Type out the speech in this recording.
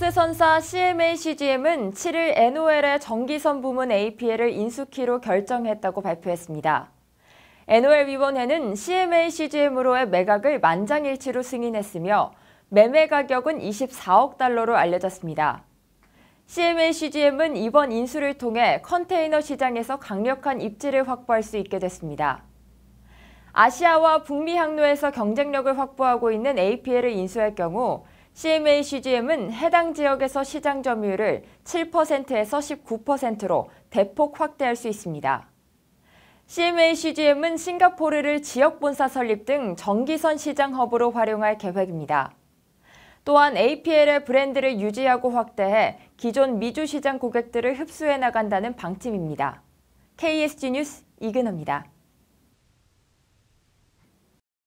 주식회사선사 CMA-CGM은 7일 NOL의 정기선 부문 APL을 인수키로 결정했다고 발표했습니다. NOL 위원회는 CMA-CGM으로의 매각을 만장일치로 승인했으며 매매 가격은 24억 달러로 알려졌습니다. CMA-CGM은 이번 인수를 통해 컨테이너 시장에서 강력한 입지를 확보할 수 있게 됐습니다. 아시아와 북미 항로에서 경쟁력을 확보하고 있는 APL을 인수할 경우 CMA CGM은 해당 지역에서 시장 점유율을 7%에서 19%로 대폭 확대할 수 있습니다. CMA CGM은 싱가포르를 지역 본사 설립 등 정기선 시장 허브로 활용할 계획입니다. 또한 APL의 브랜드를 유지하고 확대해 기존 미주 시장 고객들을 흡수해 나간다는 방침입니다. KSG 뉴스 이근호입니다.